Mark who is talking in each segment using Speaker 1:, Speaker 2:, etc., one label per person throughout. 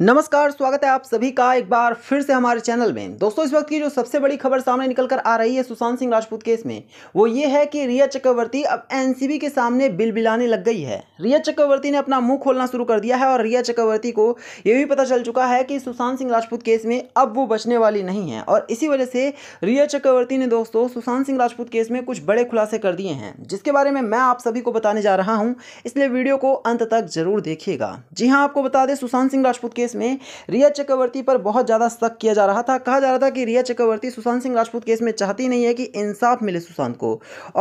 Speaker 1: नमस्कार स्वागत है आप सभी का एक बार फिर से हमारे चैनल में दोस्तों इस वक्त की जो सबसे बड़ी खबर सामने निकल कर आ रही है सुशांत सिंह राजपूत केस में वो ये है कि रिया चक्रवर्ती अब एनसीबी के सामने बिलबिलाने लग गई है रिया चक्रवर्ती ने अपना मुंह खोलना शुरू कर दिया है और रिया चक्रवर्ती को ये भी पता चल चुका है कि सुशांत सिंह राजपूत केस में अब वो बचने वाली नहीं है और इसी वजह से रिया चक्रवर्ती ने दोस्तों सुशांत सिंह राजपूत केस में कुछ बड़े खुलासे कर दिए हैं जिसके बारे में मैं आप सभी को बताने जा रहा हूँ इसलिए वीडियो को अंत तक जरूर देखिएगा जी हाँ आपको बता दें सुशांत सिंह राजपूत केस केस में रिया चक्रवर्ती पर बहुत ज़्यादा शक किया जा रहा था कहा जा रहा था कि रिया चक्रवर्ती सुशांत सिंह राजपूत केस में चाहती नहीं है कि इंसाफ मिले सुशांत को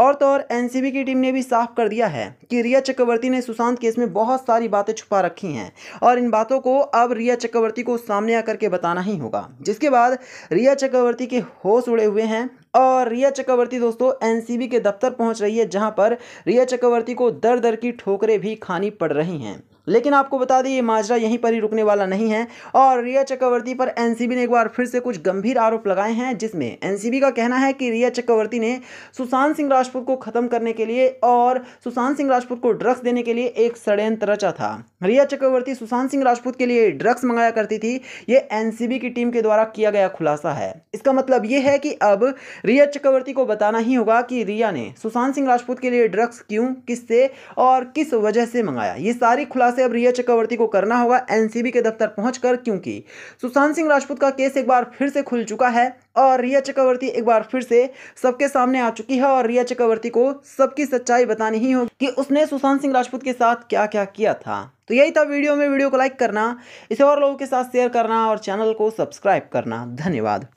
Speaker 1: और तो और एनसीबी की टीम ने भी साफ कर दिया है कि रिया चक्रवर्ती ने सुशांत केस में बहुत सारी बातें छुपा रखी हैं और इन बातों को अब रिया चक्रवर्ती को सामने आकर के बताना ही होगा जिसके बाद रिया चक्रवर्ती के होश उड़े हुए हैं और रिया चक्रवर्ती दोस्तों एनसीबी के दफ्तर पहुंच रही है जहां पर रिया चक्रवर्ती को दर दर की ठोकरें भी खानी पड़ रही हैं लेकिन आपको बता दें ये माजरा यहीं पर ही रुकने वाला नहीं है और रिया चक्रवर्ती पर एनसीबी ने एक बार फिर से कुछ गंभीर आरोप लगाए हैं जिसमें एनसीबी का कहना है कि रिया चक्रवर्ती ने सुशांत सिंह राजपूत को खत्म करने के लिए और सुशांत सिंह राजपूत को ड्रग्स देने के लिए एक षड्यंत्र रचा था रिया चक्रवर्ती सुशांत सिंह राजपूत के लिए ड्रग्स मंगाया करती थी ये एन की टीम के द्वारा किया गया खुलासा है इसका मतलब ये है कि अब रिया चक्रवर्ती को बताना ही होगा कि रिया ने सुशांत सिंह राजपूत के लिए ड्रग्स क्यों किससे और किस वजह से मंगाया ये सारी खुलासा से अब रिया चक्रवर्ती को करना होगा एनसीबी के दफ्तर पहुंचकर क्योंकि सुशांत सिंह राजपूत का केस एक बार फिर से खुल चुका है और रिया चक्रवर्ती एक बार फिर से सबके सामने आ चुकी है और रिया चक्रवर्ती को सबकी सच्चाई बतानी ही होगी कि उसने सुशांत सिंह राजपूत के साथ क्या क्या किया था तो यही था वीडियो में वीडियो को लाइक करना इसे और लोगों के साथ शेयर करना और चैनल को सब्सक्राइब करना धन्यवाद